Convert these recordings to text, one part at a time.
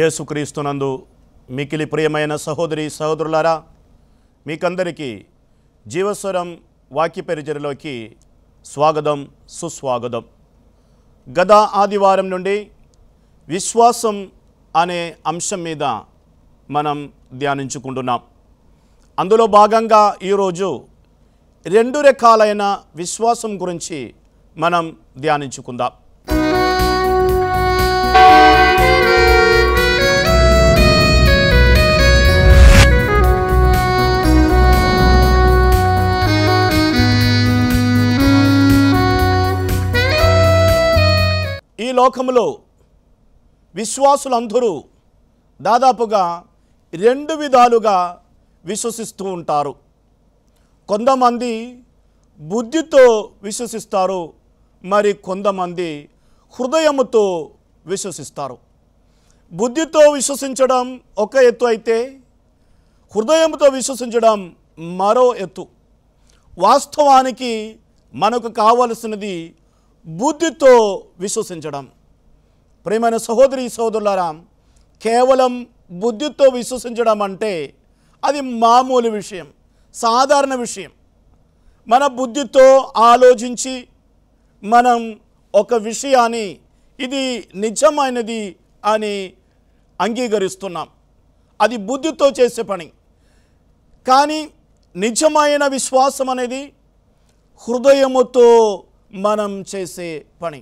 యేసుక్రీస్తునందు మికిలి ప్రియమైన సహోదరి సహోదరులారా మీకందరికీ జీవస్వరం వాక్య పరిచయలోకి స్వాగతం సుస్వాగతం గత ఆదివారం నుండి విశ్వాసం అనే అంశం మీద మనం ధ్యానించుకుంటున్నాం అందులో భాగంగా ఈరోజు రెండు రకాలైన విశ్వాసం గురించి మనం ధ్యానించుకుందాం లోకములో విశ్వాసులందరూ దాదాపుగా రెండు విధాలుగా విశ్వసిస్తూ ఉంటారు కొంతమంది బుద్ధితో విశ్వసిస్తారు మరి కొంతమంది హృదయముతో విశ్వసిస్తారు బుద్ధితో విశ్వసించడం ఒక ఎత్తు అయితే హృదయంతో విశ్వసించడం మరో ఎత్తు వాస్తవానికి మనకు కావలసినది బుద్ధితో విశ్వసించడం ప్రేమైన సహోదరి సహోదరులారా కేవలం బుద్ధితో విశ్వసించడం అంటే అది మామూలు విషయం సాధారణ విషయం మన బుద్ధితో ఆలోచించి మనం ఒక విషయాన్ని ఇది నిజమైనది అని అంగీకరిస్తున్నాం అది బుద్ధితో చేసే పని కానీ నిజమైన విశ్వాసం అనేది హృదయముతో మనం చేసే పని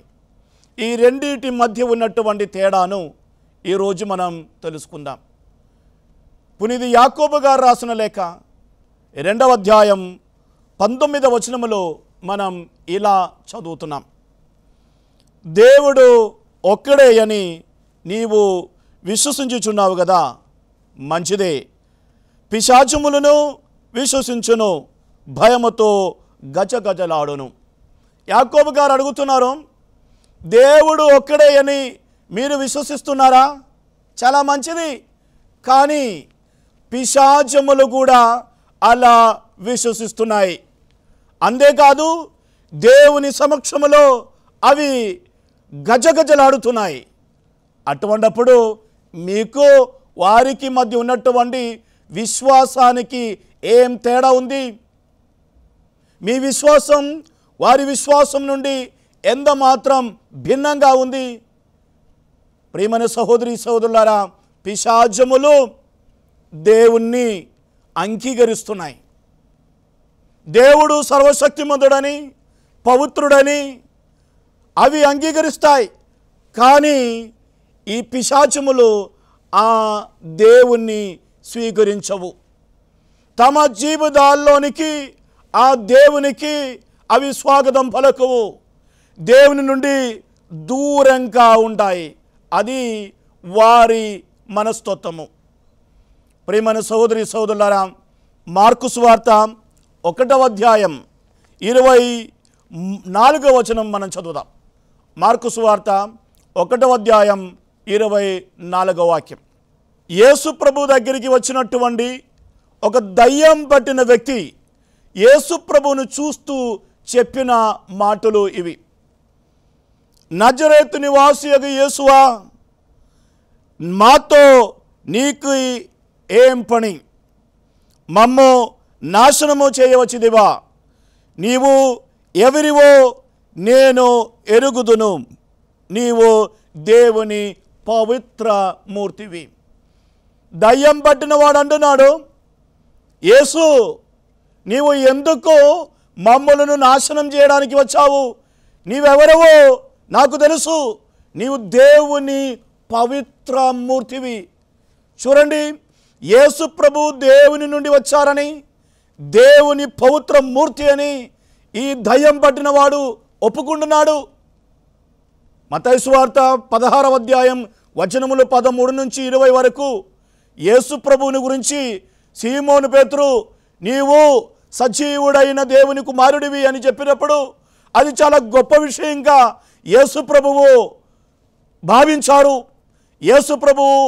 ఈ రెండింటి మధ్య ఉన్నటువంటి తేడాను ఈరోజు మనం తెలుసుకుందాం పునిది యాకోబు గారు రాసిన లేక రెండవ అధ్యాయం పంతొమ్మిదవ వచనములో మనం ఇలా చదువుతున్నాం దేవుడు ఒక్కడే అని నీవు విశ్వసించుచున్నావు కదా మంచిదే పిశాచములను విశ్వసించును భయముతో గజగజలాడును యాకోబు గారు అడుగుతున్నారు దేవుడు ఒక్కడే అని మీరు విశ్వసిస్తున్నారా చాలా మంచిది కానీ పిశాచములు కూడా అలా విశ్వసిస్తున్నాయి అంతేకాదు దేవుని సమక్షములో అవి గజగజలాడుతున్నాయి అటువంటప్పుడు మీకు వారికి మధ్య ఉన్నటువంటి విశ్వాసానికి ఏం తేడా ఉంది మీ విశ్వాసం వారి విశ్వాసం నుండి ఎంత మాత్రం భిన్నంగా ఉంది ప్రియమైన సహోదరి సహోదరులారా పిశాజములు దేవుణ్ణి అంగీకరిస్తున్నాయి దేవుడు సర్వశక్తిమంతుడని పవిత్రుడని అవి అంగీకరిస్తాయి కానీ ఈ పిశాచములు ఆ దేవుణ్ణి స్వీకరించవు తమ జీవితాల్లోనికి ఆ దేవునికి అవి స్వాగతం పలకవు దేవుని నుండి దూరంగా ఉంటాయి అది వారి మనస్తత్వము ప్రేమన సహోదరి సహోదరులారా మార్కు స్వార్త ఒకటవ అధ్యాయం ఇరవై నాలుగవ వచనం మనం చదువుదాం మార్కు స్వార్త ఒకటవ అధ్యాయం ఇరవై నాలుగవ వాక్యం యేసు ప్రభు దగ్గరికి వచ్చినటువంటి ఒక దయ్యం పట్టిన వ్యక్తి యేసు ప్రభువును చూస్తూ చెప్పిన మాటలు ఇవి నజరేతు అది యేసువా మాతో నీకు ఏం పని మమ్ము నాశనము చేయవచ్చుదివా నీవు ఎవరివో నేను ఎరుగుదును నీవు దేవుని పవిత్ర మూర్తివి దయ్యం పట్టిన వాడు అంటున్నాడు యేసు నీవు ఎందుకు మమ్మలను నాశనం చేయడానికి వచ్చావు నీవెవరవో నాకు తెలుసు నీవు దేవుని పవిత్ర మూర్తివి చూడండి యేసు ప్రభు దేవుని నుండి వచ్చారని దేవుని పవిత్ర మూర్తి అని ఈ దయ్యం పట్టినవాడు ఒప్పుకుంటున్నాడు మతైసువార్త పదహారవ అధ్యాయం వచనములు పదమూడు నుంచి ఇరవై వరకు యేసు ప్రభువుని గురించి సీమోను పేతురు నీవు సజీవుడైన దేవుని కుమారుడివి అని చెప్పినప్పుడు అది చాలా గొప్ప విషయంగా యేసు ప్రభువు భావించారు యేసు ప్రభువు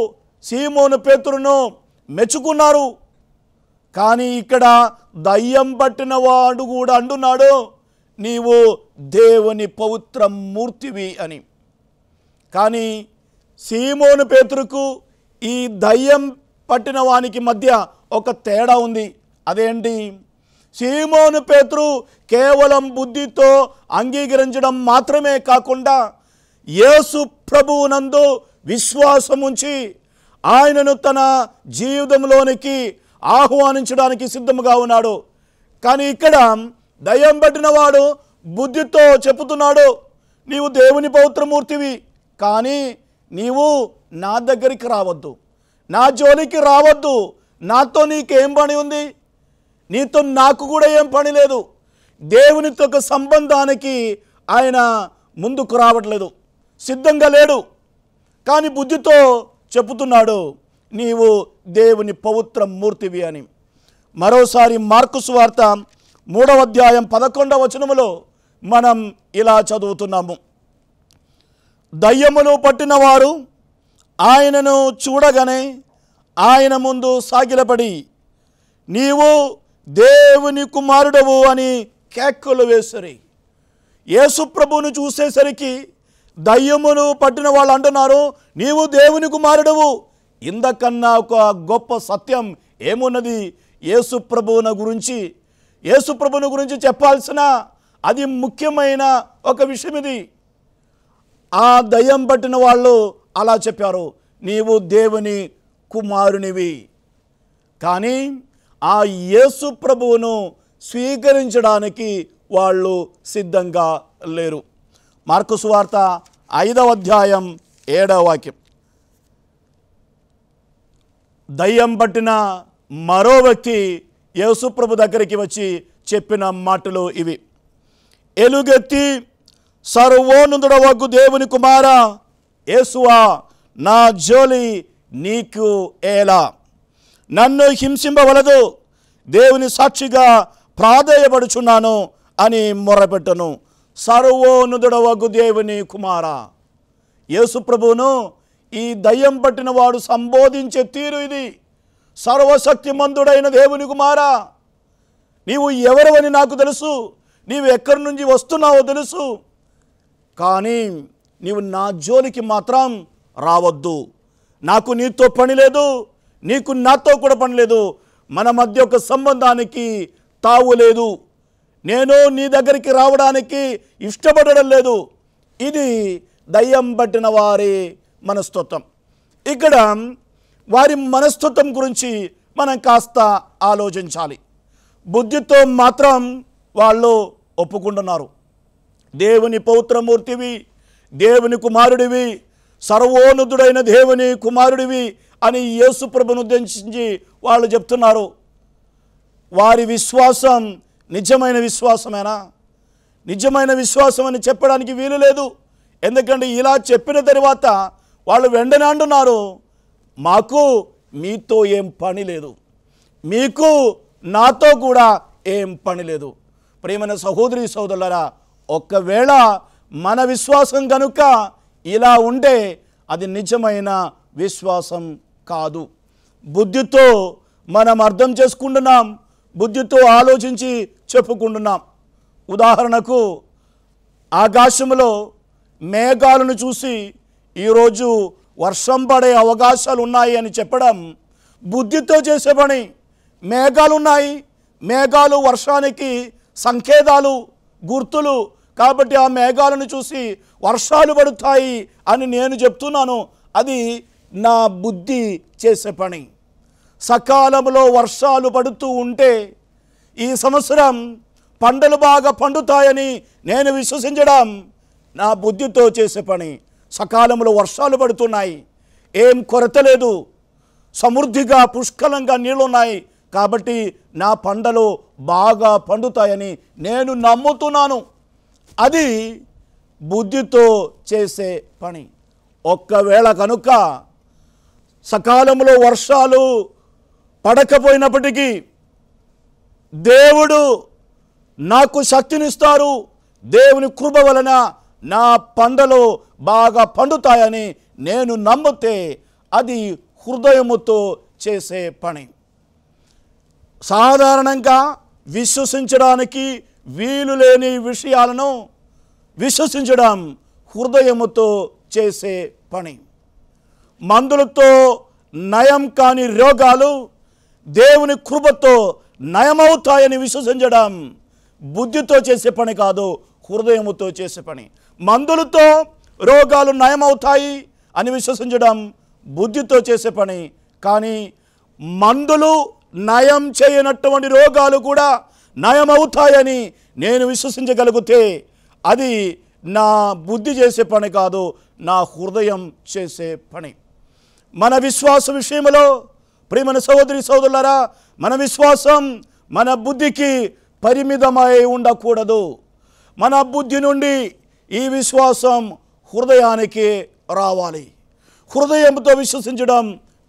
సీమోను పేతురును మెచ్చుకున్నారు కానీ ఇక్కడ దయ్యం పట్టిన వాడు కూడా అంటున్నాడు నీవు దేవుని పవిత్ర మూర్తివి అని కానీ సీమోను పేతురుకు ఈ దయ్యం పట్టిన వానికి మధ్య ఒక తేడా ఉంది అదేంటి సీమోను పేతురు కేవలం బుద్ధితో అంగీకరించడం మాత్రమే కాకుండా యేసు ప్రభువునందు విశ్వాసముంచి ఆయనను తన జీవితంలోనికి ఆహ్వానించడానికి సిద్ధముగా ఉన్నాడు కానీ ఇక్కడ దయ్యం పట్టినవాడు బుద్ధితో చెబుతున్నాడు నీవు దేవుని పౌత్రమూర్తివి కానీ నీవు నా దగ్గరికి రావద్దు నా జోలికి రావద్దు నాతో నీకేం పని ఉంది నీతో నాకు కూడా ఏం పని లేదు దేవునితో సంబంధానికి ఆయన ముందుకు రావట్లేదు సిద్ధంగా లేడు కానీ బుద్ధితో చెబుతున్నాడు నీవు దేవుని పవిత్ర మూర్తివి అని మరోసారి మార్కుస్ వార్త మూడవ అధ్యాయం పదకొండవ వచనములో మనం ఇలా చదువుతున్నాము దయ్యములు పట్టినవారు ఆయనను చూడగానే ఆయన ముందు సాగిలపడి నీవు దేవుని కుమారుడవు అని కేకలు వేసరి యేసుప్రభువును చూసేసరికి దయ్యమును పట్టిన వాళ్ళు అంటున్నారు నీవు దేవుని కుమారుడవు ఇందకన్నా ఒక గొప్ప సత్యం ఏమున్నది యేసుప్రభువును గురించి యేసుప్రభువుని గురించి చెప్పాల్సిన అది ముఖ్యమైన ఒక విషయం ఇది ఆ దయ్యం పట్టిన వాళ్ళు అలా చెప్పారు నీవు దేవుని కుమారునివి కానీ ఆ యేసు ప్రభువును స్వీకరించడానికి వాళ్ళు సిద్ధంగా లేరు మార్కు సువార్త ఐదవ అధ్యాయం ఏడవ వాక్యం దయ్యం పట్టిన మరో వ్యక్తి యేసుప్రభు దగ్గరికి వచ్చి చెప్పిన మాటలు ఇవి ఎలుగెత్తి వగ్గు దేవుని కుమార యేసువా నా జోలి నీకు ఎలా నన్ను హింసింపవలదు దేవుని సాక్షిగా ప్రాధేయపడుచున్నాను అని మొరపెట్టను సర్వోనుదుడవగు దేవుని కుమార యేసుప్రభువును ఈ దయ్యం పట్టిన వాడు సంబోధించే తీరు ఇది సర్వశక్తి మందుడైన దేవుని కుమారా నీవు ఎవరవని నాకు తెలుసు నీవు ఎక్కడి నుంచి వస్తున్నావో తెలుసు కానీ నీవు నా జోలికి మాత్రం రావద్దు నాకు నీతో పని లేదు నీకు నాతో కూడా పని లేదు మన మధ్య ఒక సంబంధానికి తావు లేదు నేను నీ దగ్గరికి రావడానికి ఇష్టపడడం లేదు ఇది దయ్యం పట్టిన వారి మనస్తత్వం ఇక్కడ వారి మనస్తత్వం గురించి మనం కాస్త ఆలోచించాలి బుద్ధితో మాత్రం వాళ్ళు ఒప్పుకుంటున్నారు దేవుని పౌత్రమూర్తివి దేవుని కుమారుడివి సర్వోన్నతుడైన దేవుని కుమారుడివి అని యేసు ప్రభును ఉద్దేశించి వాళ్ళు చెప్తున్నారు వారి విశ్వాసం నిజమైన విశ్వాసమేనా నిజమైన విశ్వాసం అని చెప్పడానికి వీలు లేదు ఎందుకంటే ఇలా చెప్పిన తర్వాత వాళ్ళు వెంటనే అంటున్నారు మాకు మీతో ఏం పని లేదు మీకు నాతో కూడా ఏం పని లేదు ప్రేమైన సహోదరి సోదరులరా ఒకవేళ మన విశ్వాసం కనుక ఇలా ఉంటే అది నిజమైన విశ్వాసం కాదు బుద్ధితో మనం అర్థం చేసుకుంటున్నాం బుద్ధితో ఆలోచించి చెప్పుకుంటున్నాం ఉదాహరణకు ఆకాశంలో మేఘాలను చూసి ఈరోజు వర్షం పడే అవకాశాలు ఉన్నాయి అని చెప్పడం బుద్ధితో చేసే పని మేఘాలు ఉన్నాయి మేఘాలు వర్షానికి సంకేతాలు గుర్తులు కాబట్టి ఆ మేఘాలను చూసి వర్షాలు పడుతాయి అని నేను చెప్తున్నాను అది నా బుద్ధి చేసే పని సకాలంలో వర్షాలు పడుతూ ఉంటే ఈ సంవత్సరం పంటలు బాగా పండుతాయని నేను విశ్వసించడం నా బుద్ధితో చేసే పని సకాలంలో వర్షాలు పడుతున్నాయి ఏం కొరత లేదు సమృద్ధిగా పుష్కలంగా నీళ్ళున్నాయి కాబట్టి నా పంటలు బాగా పండుతాయని నేను నమ్ముతున్నాను అది బుద్ధితో చేసే పని ఒక్కవేళ కనుక సకాలంలో వర్షాలు పడకపోయినప్పటికీ దేవుడు నాకు శక్తినిస్తారు దేవుని కృప వలన నా పంటలు బాగా పండుతాయని నేను నమ్మితే అది హృదయముతో చేసే పని సాధారణంగా విశ్వసించడానికి వీలు లేని విషయాలను విశ్వసించడం హృదయముతో చేసే పని మందులతో నయం కాని రోగాలు దేవుని కృపతో నయమవుతాయని విశ్వసించడం బుద్ధితో చేసే పని కాదు హృదయముతో చేసే పని మందులతో రోగాలు నయమవుతాయి అని విశ్వసించడం బుద్ధితో చేసే పని కానీ మందులు నయం చేయనటువంటి రోగాలు కూడా నయమవుతాయని నేను విశ్వసించగలిగితే అది నా బుద్ధి చేసే పని కాదు నా హృదయం చేసే పని మన విశ్వాస విషయంలో ప్రియమైన సహోదరి సోదరులారా మన విశ్వాసం మన బుద్ధికి పరిమితమై ఉండకూడదు మన బుద్ధి నుండి ఈ విశ్వాసం హృదయానికి రావాలి హృదయంతో విశ్వసించడం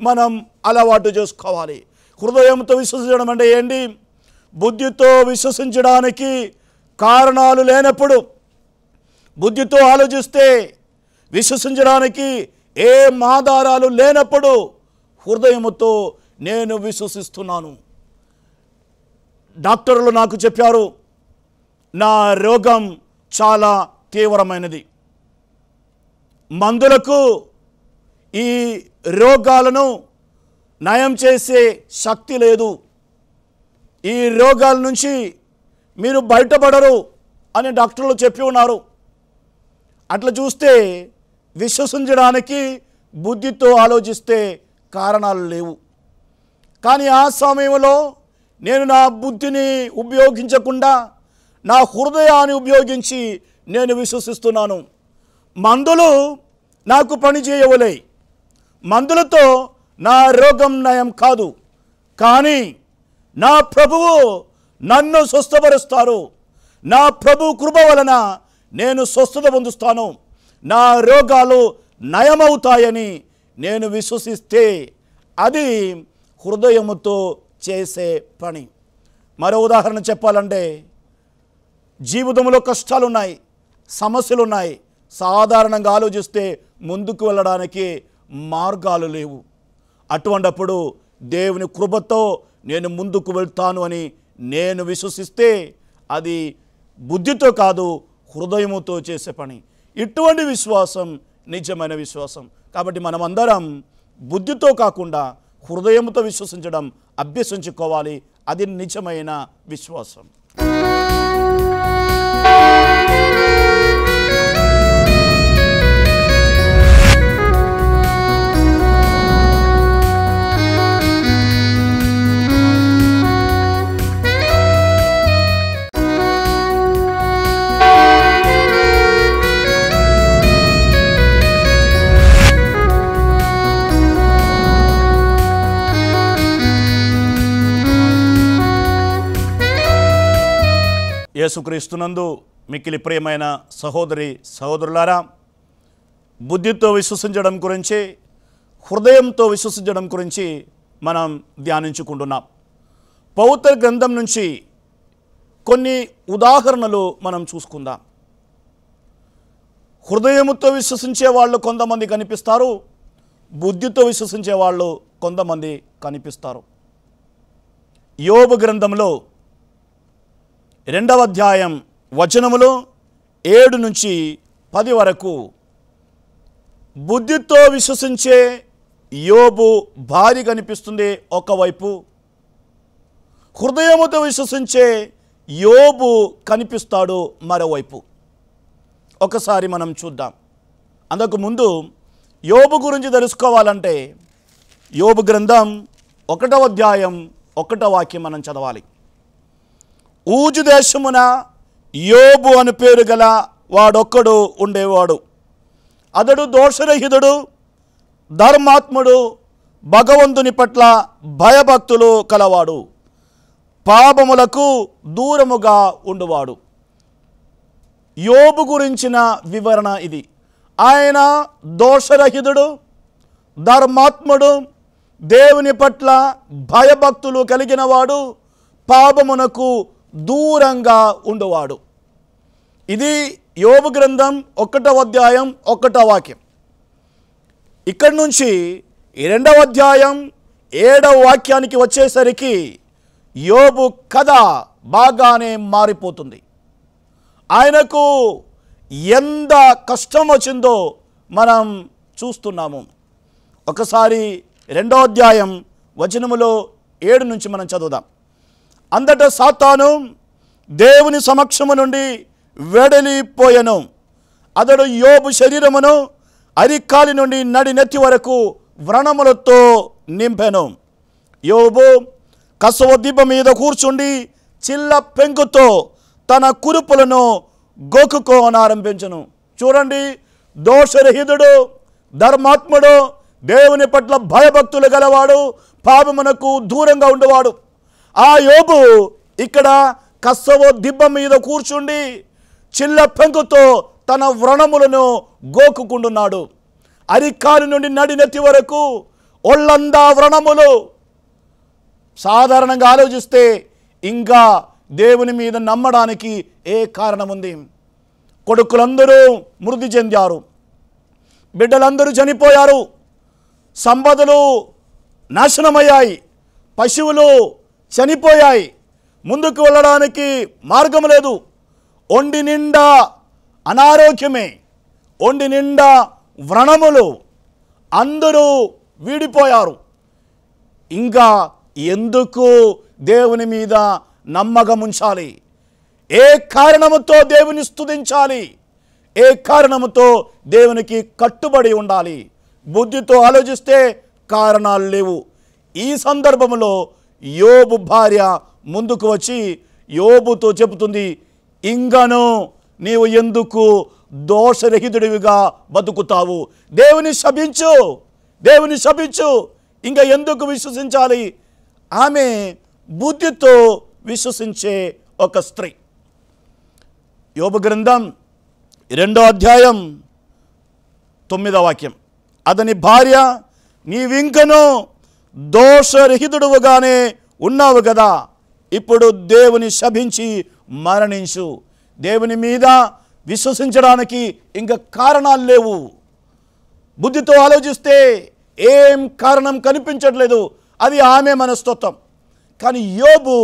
మనం అలవాటు చేసుకోవాలి హృదయంతో విశ్వసించడం అంటే ఏంటి బుద్ధితో విశ్వసించడానికి కారణాలు లేనప్పుడు బుద్ధితో ఆలోచిస్తే విశ్వసించడానికి ఏ ఆధారాలు లేనప్పుడు హృదయముతో నేను విశ్వసిస్తున్నాను డాక్టర్లు నాకు చెప్పారు నా రోగం చాలా తీవ్రమైనది మందులకు ఈ రోగాలను నయం చేసే శక్తి లేదు ఈ రోగాల నుంచి మీరు బయటపడరు అని డాక్టర్లు చెప్పి ఉన్నారు అట్లా చూస్తే విశ్వసించడానికి బుద్ధితో ఆలోచిస్తే కారణాలు లేవు కానీ ఆ సమయంలో నేను నా బుద్ధిని ఉపయోగించకుండా నా హృదయాన్ని ఉపయోగించి నేను విశ్వసిస్తున్నాను మందులు నాకు పని చేయవలే మందులతో నా రోగం నయం కాదు కానీ నా ప్రభువు నన్ను స్వస్థపరుస్తారు నా ప్రభు కృప వలన నేను స్వస్థత పొందుస్తాను నా రోగాలు నయమవుతాయని నేను విశ్వసిస్తే అది హృదయముతో చేసే పని మరో ఉదాహరణ చెప్పాలంటే జీవితంలో కష్టాలున్నాయి సమస్యలున్నాయి సాధారణంగా ఆలోచిస్తే ముందుకు వెళ్ళడానికి మార్గాలు లేవు అటువంటప్పుడు దేవుని కృపతో నేను ముందుకు వెళ్తాను అని నేను విశ్వసిస్తే అది బుద్ధితో కాదు హృదయముతో చేసే పని ఇటువంటి విశ్వాసం నిజమైన విశ్వాసం కాబట్టి మనమందరం బుద్ధితో కాకుండా హృదయంతో విశ్వసించడం అభ్యసించుకోవాలి అది నిజమైన విశ్వాసం యేసుక్రీస్తునందు మిక్కిలి ప్రియమైన సహోదరి సహోదరులారా బుద్ధితో విశ్వసించడం గురించి హృదయంతో విశ్వసించడం గురించి మనం ధ్యానించుకుంటున్నాం పౌత్ర గ్రంథం నుంచి కొన్ని ఉదాహరణలు మనం చూసుకుందాం హృదయముతో విశ్వసించే వాళ్ళు కొంతమంది కనిపిస్తారు బుద్ధితో విశ్వసించే వాళ్ళు కొంతమంది కనిపిస్తారు యోగ గ్రంథంలో రెండవ అధ్యాయం వచనములు ఏడు నుంచి పది వరకు బుద్ధితో విశ్వసించే యోబు భారీ కనిపిస్తుంది ఒకవైపు హృదయముతో విశ్వసించే యోబు కనిపిస్తాడు మరోవైపు ఒకసారి మనం చూద్దాం అందుకు ముందు యోబు గురించి తెలుసుకోవాలంటే యోబు గ్రంథం ఒకటవ అధ్యాయం ఒకటో వాక్యం మనం చదవాలి ఊజు దేశమున యోబు అని పేరు గల వాడొక్కడు ఉండేవాడు అతడు దోషరహితుడు ధర్మాత్ముడు భగవంతుని పట్ల భయభక్తులు కలవాడు పాపములకు దూరముగా ఉండువాడు యోబు గురించిన వివరణ ఇది ఆయన దోషరహితుడు ధర్మాత్ముడు దేవుని పట్ల భయభక్తులు కలిగినవాడు పాపమునకు దూరంగా ఉండువాడు ఇది యోగ గ్రంథం ఒకటవ అధ్యాయం ఒకటో వాక్యం ఇక్కడి నుంచి రెండవ అధ్యాయం ఏడవ వాక్యానికి వచ్చేసరికి యోబు కథ బాగానే మారిపోతుంది ఆయనకు ఎంత కష్టం వచ్చిందో మనం చూస్తున్నాము ఒకసారి రెండో అధ్యాయం వచనములో ఏడు నుంచి మనం చదువుదాం అందట సాతాను దేవుని సమక్షము నుండి వెడలిపోయను అతడు యోబు శరీరమును అరికాలి నుండి నడినెత్తి వరకు వ్రణములతో నింపెను యోబు కసవ దిబ్బ మీద కూర్చుండి చిల్ల పెంకుతో తన కురుపులను గోకుకోనారంభించను చూడండి దోషరహితుడు ధర్మాత్ముడు దేవుని పట్ల భయభక్తులు గలవాడు పాపమునకు దూరంగా ఉండేవాడు ఆ యోబు ఇక్కడ కస్సవో దిబ్బ మీద కూర్చుండి చిల్ల పెంకుతో తన వ్రణములను గోకుకుంటున్నాడు అరికాలి నుండి నడినెత్తి వరకు ఒళ్ళందా వ్రణములు సాధారణంగా ఆలోచిస్తే ఇంకా దేవుని మీద నమ్మడానికి ఏ కారణం ఉంది కొడుకులందరూ మృతి చెందారు బిడ్డలందరూ చనిపోయారు సంపదలు నాశనమయ్యాయి పశువులు చనిపోయాయి ముందుకు వెళ్ళడానికి మార్గం లేదు ఒండి నిండా అనారోగ్యమే ఒండి నిండా వ్రణములు అందరూ వీడిపోయారు ఇంకా ఎందుకు దేవుని మీద నమ్మకం ఉంచాలి ఏ కారణముతో దేవుని స్థుతించాలి ఏ కారణముతో దేవునికి కట్టుబడి ఉండాలి బుద్ధితో ఆలోచిస్తే కారణాలు లేవు ఈ సందర్భంలో యోబు భార్య ముందుకు వచ్చి యోబుతో చెబుతుంది ఇంగను నీవు ఎందుకు దోషరహితుడివిగా బతుకుతావు దేవుని శపించు దేవుని శపించు ఇంకా ఎందుకు విశ్వసించాలి ఆమె బుద్ధితో విశ్వసించే ఒక స్త్రీ యోబు గ్రంథం రెండో అధ్యాయం తొమ్మిదో వాక్యం అతని భార్య నీవింకను దోషరహితుడువుగానే ఉన్నావు కదా ఇప్పుడు దేవుని శభించి మరణించు దేవుని మీద విశ్వసించడానికి ఇంకా కారణాలు లేవు బుద్ధితో ఆలోచిస్తే ఏం కారణం కనిపించట్లేదు అది ఆమె మనస్తత్వం కానీ యోబు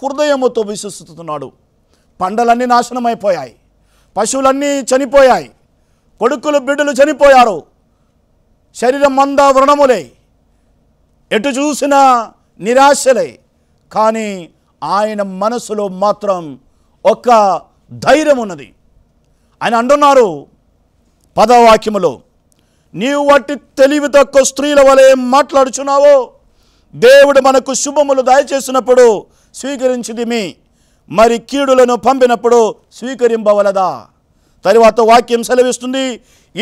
హృదయముతో విశ్వసిస్తున్నాడు పండలన్నీ నాశనమైపోయాయి పశువులన్నీ చనిపోయాయి కొడుకులు బిడ్డలు చనిపోయారు శరీరం మంద వ్రణములే ఎటు చూసినా నిరాశలే కానీ ఆయన మనసులో మాత్రం ఒక ధైర్యం ఉన్నది ఆయన అంటున్నారు పదవాక్యములో నీవు వాటి తెలివి తక్కువ స్త్రీల వలె మాట్లాడుచున్నావో దేవుడు మనకు శుభములు దయచేసినప్పుడు స్వీకరించింది మీ మరి కీడులను పంపినప్పుడు స్వీకరింపవలదా తరువాత వాక్యం సెలవిస్తుంది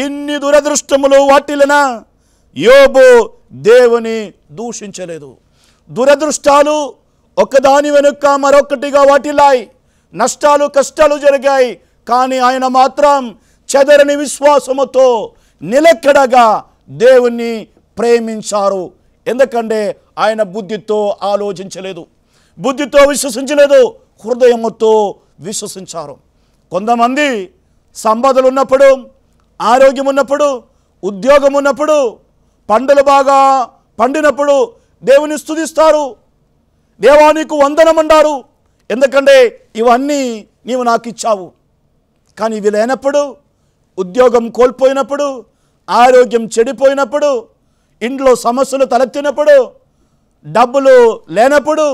ఇన్ని దురదృష్టములు వాటిలన యోబు దేవుని దూషించలేదు దురదృష్టాలు ఒకదాని వెనుక మరొకటిగా వాటిలాయి నష్టాలు కష్టాలు జరిగాయి కానీ ఆయన మాత్రం చెదరని విశ్వాసముతో నిలకడగా దేవుణ్ణి ప్రేమించారు ఎందుకంటే ఆయన బుద్ధితో ఆలోచించలేదు బుద్ధితో విశ్వసించలేదు హృదయముతో విశ్వసించారు కొంతమంది సంపదలు ఉన్నప్పుడు ఆరోగ్యం ఉన్నప్పుడు ఉద్యోగం ఉన్నప్పుడు పంటలు బాగా పండినప్పుడు దేవుని స్థుతిస్తారు దేవా నీకు వందనమంటారు ఎందుకంటే ఇవన్నీ నీవు నాకు ఇచ్చావు కానీ ఇవి లేనప్పుడు ఉద్యోగం కోల్పోయినప్పుడు ఆరోగ్యం చెడిపోయినప్పుడు ఇంట్లో సమస్యలు తలెత్తినప్పుడు డబ్బులు లేనప్పుడు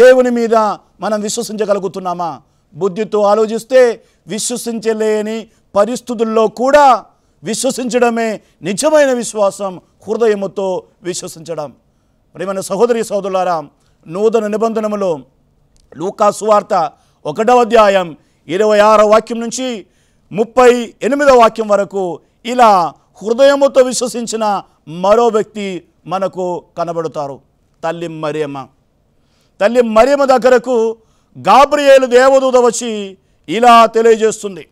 దేవుని మీద మనం విశ్వసించగలుగుతున్నామా బుద్ధితో ఆలోచిస్తే విశ్వసించలేని పరిస్థితుల్లో కూడా విశ్వసించడమే నిజమైన విశ్వాసం హృదయముతో విశ్వసించడం ప్రేమైన సహోదరి సోదరులారా నూతన నిబంధనములో లూకాసువార్త ఒకటవ అధ్యాయం ఇరవై ఆరో వాక్యం నుంచి ముప్పై ఎనిమిదవ వాక్యం వరకు ఇలా హృదయముతో విశ్వసించిన మరో వ్యక్తి మనకు కనబడతారు తల్లి మరియమ్మ తల్లి మరియమ్మ దగ్గరకు గాబ్రియేలు దేవదూత వచ్చి ఇలా తెలియజేస్తుంది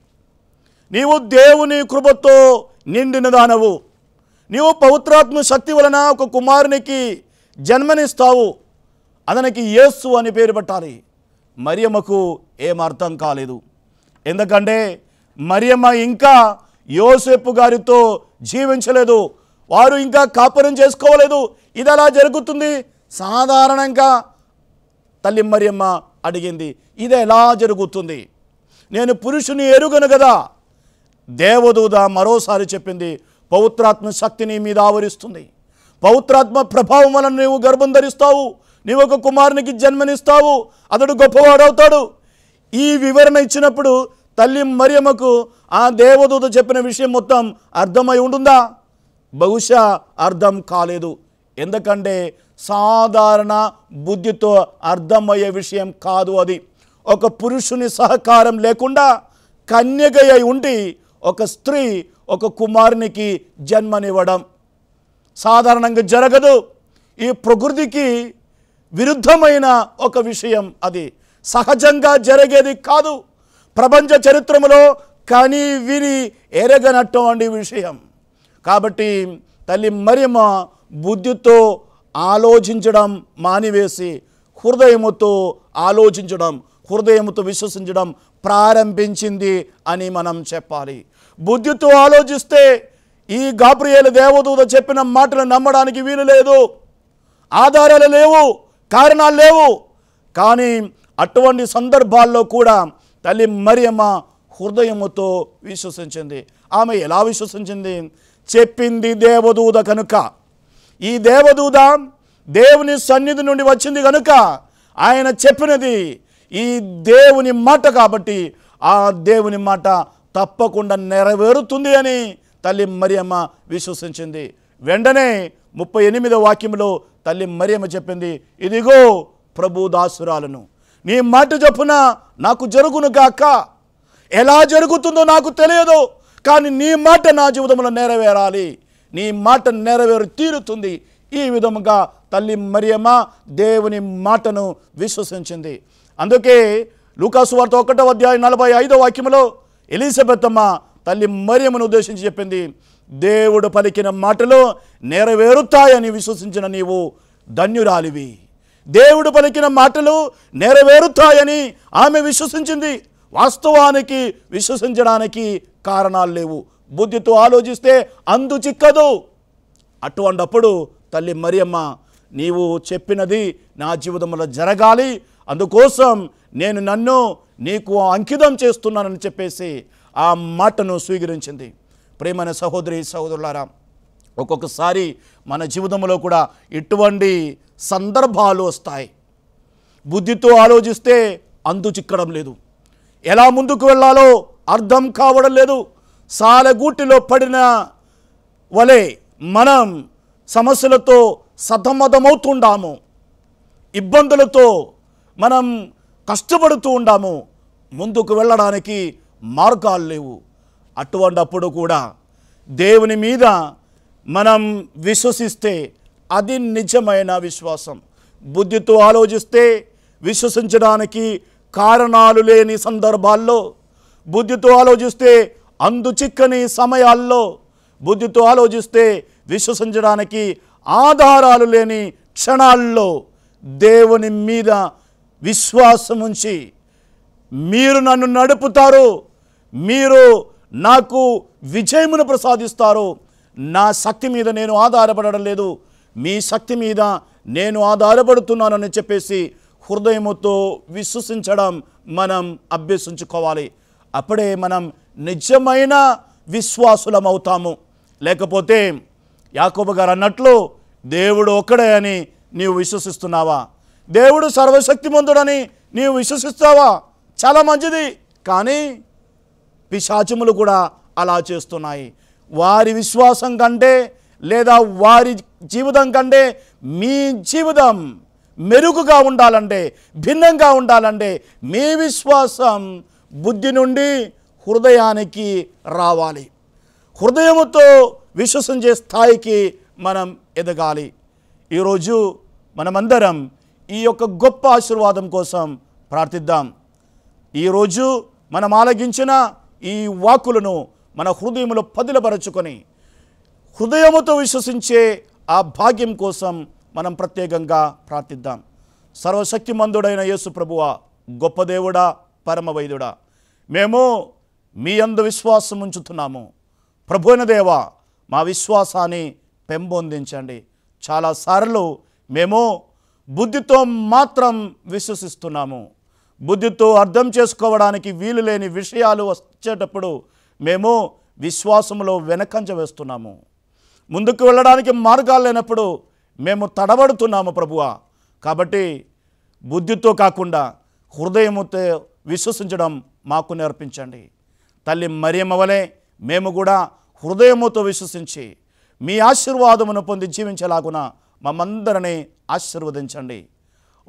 నీవు దేవుని కృపతో నిండిన దానవు నీవు పవిత్రాత్మ శక్తి వలన ఒక కుమారునికి జన్మనిస్తావు అతనికి యేసు అని పేరు పెట్టాలి మరియమ్మకు ఏమర్థం కాలేదు ఎందుకంటే మరియమ్మ ఇంకా యోసేపు గారితో జీవించలేదు వారు ఇంకా కాపురం చేసుకోలేదు ఇది అలా జరుగుతుంది సాధారణంగా తల్లి మరియమ్మ అడిగింది ఇది ఎలా జరుగుతుంది నేను పురుషుని ఎరుగను కదా దేవదూత మరోసారి చెప్పింది పవిత్రాత్మ శక్తిని మీద ఆవరిస్తుంది పవిత్రాత్మ ప్రభావం వలన నీవు గర్భం ధరిస్తావు నీవు ఒక కుమారునికి జన్మనిస్తావు అతడు గొప్పవాడవుతాడు ఈ వివరణ ఇచ్చినప్పుడు తల్లి మరియమ్మకు ఆ దేవదూత చెప్పిన విషయం మొత్తం అర్థమై ఉంటుందా బహుశా అర్థం కాలేదు ఎందుకంటే సాధారణ బుద్ధితో అర్థమయ్యే విషయం కాదు అది ఒక పురుషుని సహకారం లేకుండా కన్యకయ్య ఉండి ఒక స్త్రీ ఒక కుమారునికి జన్మనివ్వడం సాధారణంగా జరగదు ఈ ప్రకృతికి విరుద్ధమైన ఒక విషయం అది సహజంగా జరిగేది కాదు ప్రపంచ చరిత్రములో కని విని ఎరగనటువంటి విషయం కాబట్టి తల్లి మరిమ బుద్ధితో ఆలోచించడం మానివేసి హృదయముతో ఆలోచించడం హృదయంతో విశ్వసించడం ప్రారంభించింది అని మనం చెప్పాలి బుద్ధితో ఆలోచిస్తే ఈ గాబ్రియేలు దేవదూత చెప్పిన మాటలు నమ్మడానికి వీలు లేదు ఆధారాలు లేవు కారణాలు లేవు కానీ అటువంటి సందర్భాల్లో కూడా తల్లి మరియమ్మ హృదయముతో విశ్వసించింది ఆమె ఎలా విశ్వసించింది చెప్పింది దేవదూత కనుక ఈ దేవదూత దేవుని సన్నిధి నుండి వచ్చింది కనుక ఆయన చెప్పినది ఈ దేవుని మాట కాబట్టి ఆ దేవుని మాట తప్పకుండా నెరవేరుతుంది అని తల్లి మరియమ్మ విశ్వసించింది వెంటనే ముప్పై ఎనిమిదో వాక్యంలో తల్లి మరియమ్మ చెప్పింది ఇదిగో ప్రభు దాసురాలను నీ మాట చొప్పున నాకు జరుగును గాక ఎలా జరుగుతుందో నాకు తెలియదు కానీ నీ మాట నా జీవితంలో నెరవేరాలి నీ మాట నెరవేరు తీరుతుంది ఈ విధముగా తల్లి మరియమ్మ దేవుని మాటను విశ్వసించింది అందుకే లూకాసు వార్త ఒకటో అధ్యాయ నలభై ఐదో వాక్యంలో ఎలిజబెత్ అమ్మ తల్లి మరియమ్మను ఉద్దేశించి చెప్పింది దేవుడు పలికిన మాటలు నెరవేరుతాయని విశ్వసించిన నీవు ధన్యురాలివి దేవుడు పలికిన మాటలు నెరవేరుతాయని ఆమె విశ్వసించింది వాస్తవానికి విశ్వసించడానికి కారణాలు లేవు బుద్ధితో ఆలోచిస్తే అందు చిక్కదు అటువంటప్పుడు తల్లి మరియమ్మ నీవు చెప్పినది నా జీవితంలో జరగాలి అందుకోసం నేను నన్ను నీకు అంకితం చేస్తున్నానని చెప్పేసి ఆ మాటను స్వీకరించింది ప్రేమైన సహోదరి సహోదరులారా ఒక్కొక్కసారి మన జీవితంలో కూడా ఇటువంటి సందర్భాలు వస్తాయి బుద్ధితో ఆలోచిస్తే అందు చిక్కడం లేదు ఎలా ముందుకు వెళ్ళాలో అర్థం కావడం లేదు సాలగూటిలో పడిన వలె మనం సమస్యలతో సతమతమవుతుండాము ఇబ్బందులతో మనం కష్టపడుతూ ఉండాము ముందుకు వెళ్ళడానికి మార్గాలు లేవు అటువంటప్పుడు కూడా దేవుని మీద మనం విశ్వసిస్తే అది నిజమైన విశ్వాసం బుద్ధితో ఆలోచిస్తే విశ్వసించడానికి కారణాలు లేని సందర్భాల్లో బుద్ధితో ఆలోచిస్తే చిక్కని సమయాల్లో బుద్ధితో ఆలోచిస్తే విశ్వసించడానికి ఆధారాలు లేని క్షణాల్లో దేవుని మీద విశ్వాసం ఉంచి మీరు నన్ను నడుపుతారు మీరు నాకు విజయమును ప్రసాదిస్తారు నా శక్తి మీద నేను ఆధారపడడం లేదు మీ శక్తి మీద నేను ఆధారపడుతున్నానని చెప్పేసి హృదయముతో విశ్వసించడం మనం అభ్యసించుకోవాలి అప్పుడే మనం నిజమైన విశ్వాసులం అవుతాము లేకపోతే యాకోబ గారు అన్నట్లు దేవుడు ఒక్కడే అని నీవు విశ్వసిస్తున్నావా దేవుడు సర్వశక్తిమంతుడని నీవు విశ్వసిస్తావా చాలా మంచిది కానీ పిశాచములు కూడా అలా చేస్తున్నాయి వారి విశ్వాసం కంటే లేదా వారి జీవితం కంటే మీ జీవితం మెరుగుగా ఉండాలంటే భిన్నంగా ఉండాలంటే మీ విశ్వాసం బుద్ధి నుండి హృదయానికి రావాలి హృదయముతో విశ్వసించే స్థాయికి మనం ఎదగాలి ఈరోజు మనమందరం ఈ యొక్క గొప్ప ఆశీర్వాదం కోసం ప్రార్థిద్దాం ఈరోజు మనం ఆలగించిన ఈ వాకులను మన హృదయంలో పదిలపరచుకొని హృదయముతో విశ్వసించే ఆ భాగ్యం కోసం మనం ప్రత్యేకంగా ప్రార్థిద్దాం మందుడైన యేసు ప్రభువ గొప్ప దేవుడా పరమవైదుడా మేము మీ అందు విశ్వాసం ఉంచుతున్నాము ప్రభువైన దేవ మా విశ్వాసాన్ని పెంపొందించండి చాలాసార్లు మేము బుద్ధితో మాత్రం విశ్వసిస్తున్నాము బుద్ధితో అర్థం చేసుకోవడానికి వీలు లేని విషయాలు వచ్చేటప్పుడు మేము విశ్వాసంలో వెనకంజ వేస్తున్నాము ముందుకు వెళ్ళడానికి మార్గాలు లేనప్పుడు మేము తడబడుతున్నాము ప్రభువ కాబట్టి బుద్ధితో కాకుండా హృదయముతో విశ్వసించడం మాకు నేర్పించండి తల్లి మరియమవలే మేము కూడా హృదయముతో విశ్వసించి మీ ఆశీర్వాదమును పొంది జీవించేలాగున మమ్మందరినీ ఆశీర్వదించండి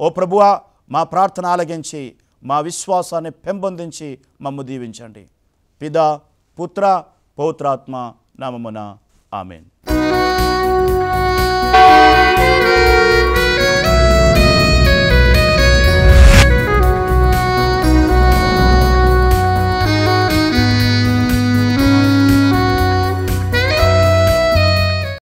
ఓ ప్రభువ మా ప్రార్థన ఆలగించి మా విశ్వాసాన్ని పెంపొందించి మమ్ము దీవించండి పిదా పుత్ర పౌత్రాత్మ నామమున ఆమెన్